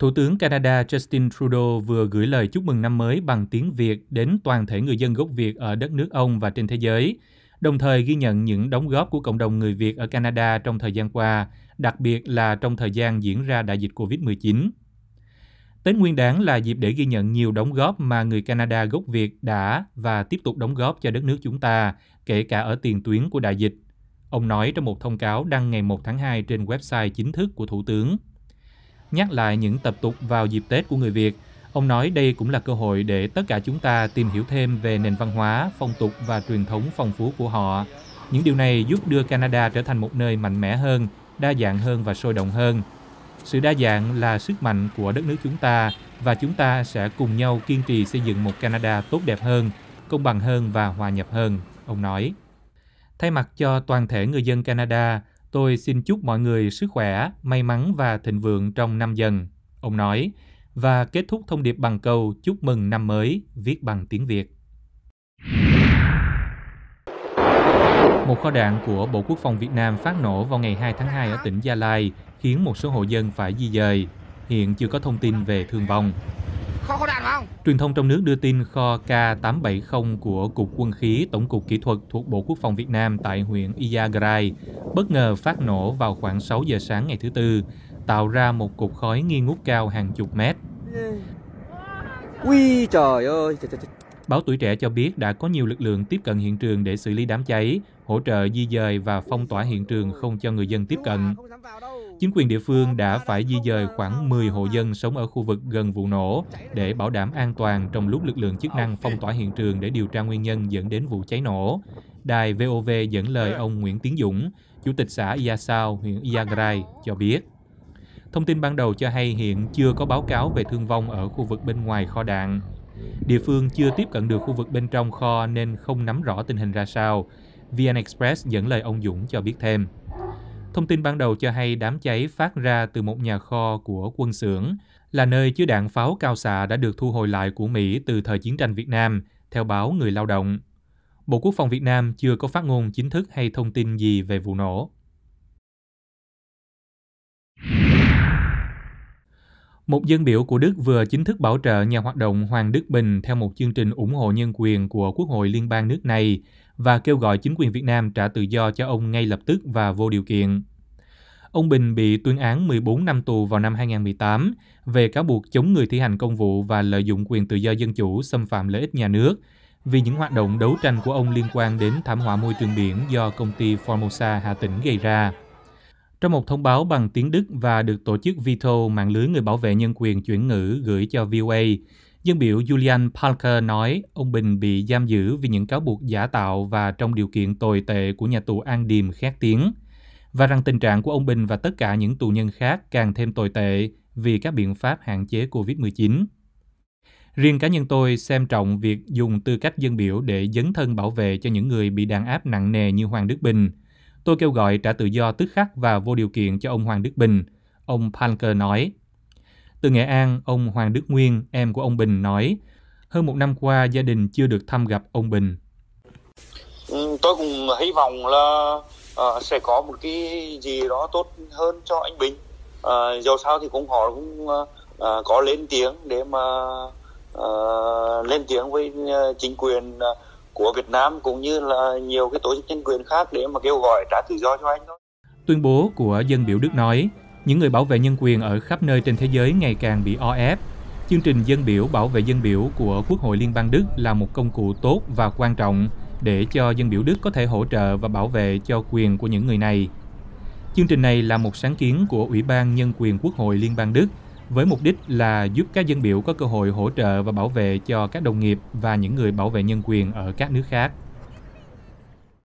Thủ tướng Canada Justin Trudeau vừa gửi lời chúc mừng năm mới bằng tiếng Việt đến toàn thể người dân gốc Việt ở đất nước ông và trên thế giới, đồng thời ghi nhận những đóng góp của cộng đồng người Việt ở Canada trong thời gian qua, đặc biệt là trong thời gian diễn ra đại dịch COVID-19. Tết Nguyên đán là dịp để ghi nhận nhiều đóng góp mà người Canada gốc Việt đã và tiếp tục đóng góp cho đất nước chúng ta, kể cả ở tiền tuyến của đại dịch. Ông nói trong một thông cáo đăng ngày 1 tháng 2 trên website chính thức của Thủ tướng nhắc lại những tập tục vào dịp Tết của người Việt. Ông nói đây cũng là cơ hội để tất cả chúng ta tìm hiểu thêm về nền văn hóa, phong tục và truyền thống phong phú của họ. Những điều này giúp đưa Canada trở thành một nơi mạnh mẽ hơn, đa dạng hơn và sôi động hơn. Sự đa dạng là sức mạnh của đất nước chúng ta và chúng ta sẽ cùng nhau kiên trì xây dựng một Canada tốt đẹp hơn, công bằng hơn và hòa nhập hơn, ông nói. Thay mặt cho toàn thể người dân Canada, Tôi xin chúc mọi người sức khỏe, may mắn và thịnh vượng trong năm dần, ông nói, và kết thúc thông điệp bằng câu chúc mừng năm mới viết bằng tiếng Việt. Một kho đạn của Bộ Quốc phòng Việt Nam phát nổ vào ngày 2 tháng 2 ở tỉnh Gia Lai, khiến một số hộ dân phải di dời. Hiện chưa có thông tin về thương vong kho có đạn không? Truyền thông trong nước đưa tin kho K870 của Cục Quân khí Tổng cục Kỹ thuật thuộc Bộ Quốc phòng Việt Nam tại huyện Iagrai bất ngờ phát nổ vào khoảng 6 giờ sáng ngày thứ Tư, tạo ra một cục khói nghi ngút cao hàng chục mét. Ui trời ơi! Trời, trời, trời. Báo Tuổi Trẻ cho biết đã có nhiều lực lượng tiếp cận hiện trường để xử lý đám cháy, hỗ trợ di dời và phong tỏa hiện trường không cho người dân tiếp cận. Chính quyền địa phương đã phải di dời khoảng 10 hộ dân sống ở khu vực gần vụ nổ để bảo đảm an toàn trong lúc lực lượng chức năng phong tỏa hiện trường để điều tra nguyên nhân dẫn đến vụ cháy nổ. Đài VOV dẫn lời ông Nguyễn Tiến Dũng, Chủ tịch xã Yasao, huyện Iagrai, cho biết. Thông tin ban đầu cho hay hiện chưa có báo cáo về thương vong ở khu vực bên ngoài kho đạn. Địa phương chưa tiếp cận được khu vực bên trong kho nên không nắm rõ tình hình ra sao. VN Express dẫn lời ông Dũng cho biết thêm. Thông tin ban đầu cho hay đám cháy phát ra từ một nhà kho của quân xưởng, là nơi chứa đạn pháo cao xạ đã được thu hồi lại của Mỹ từ thời chiến tranh Việt Nam, theo báo Người Lao động. Bộ Quốc phòng Việt Nam chưa có phát ngôn chính thức hay thông tin gì về vụ nổ. Một dân biểu của Đức vừa chính thức bảo trợ nhà hoạt động Hoàng Đức Bình theo một chương trình ủng hộ nhân quyền của Quốc hội liên bang nước này và kêu gọi chính quyền Việt Nam trả tự do cho ông ngay lập tức và vô điều kiện. Ông Bình bị tuyên án 14 năm tù vào năm 2018 về cáo buộc chống người thi hành công vụ và lợi dụng quyền tự do dân chủ xâm phạm lợi ích nhà nước vì những hoạt động đấu tranh của ông liên quan đến thảm họa môi trường biển do công ty Formosa Hà Tĩnh gây ra. Trong một thông báo bằng tiếng Đức và được tổ chức Vito, mạng lưới người bảo vệ nhân quyền chuyển ngữ gửi cho VOA, dân biểu Julian Parker nói ông Bình bị giam giữ vì những cáo buộc giả tạo và trong điều kiện tồi tệ của nhà tù An Điềm khét tiếng, và rằng tình trạng của ông Bình và tất cả những tù nhân khác càng thêm tồi tệ vì các biện pháp hạn chế COVID-19. Riêng cá nhân tôi xem trọng việc dùng tư cách dân biểu để dấn thân bảo vệ cho những người bị đàn áp nặng nề như Hoàng Đức Bình – Tôi kêu gọi trả tự do tức khắc và vô điều kiện cho ông Hoàng Đức Bình, ông Panker nói. Từ Nghệ An, ông Hoàng Đức Nguyên, em của ông Bình nói, hơn một năm qua gia đình chưa được thăm gặp ông Bình. Ừ, tôi cũng hy vọng là uh, sẽ có một cái gì đó tốt hơn cho anh Bình. Uh, ờ, dầu sao thì cũng họ cũng uh, có lên tiếng để mà uh, lên tiếng với chính quyền uh, của Việt Nam cũng như là nhiều cái tổ chức nhân quyền khác để mà kêu gọi trả tự do cho anh thôi. Tuyên bố của dân biểu Đức nói, những người bảo vệ nhân quyền ở khắp nơi trên thế giới ngày càng bị o ép. Chương trình dân biểu bảo vệ dân biểu của Quốc hội Liên bang Đức là một công cụ tốt và quan trọng để cho dân biểu Đức có thể hỗ trợ và bảo vệ cho quyền của những người này. Chương trình này là một sáng kiến của Ủy ban Nhân quyền Quốc hội Liên bang Đức với mục đích là giúp các dân biểu có cơ hội hỗ trợ và bảo vệ cho các đồng nghiệp và những người bảo vệ nhân quyền ở các nước khác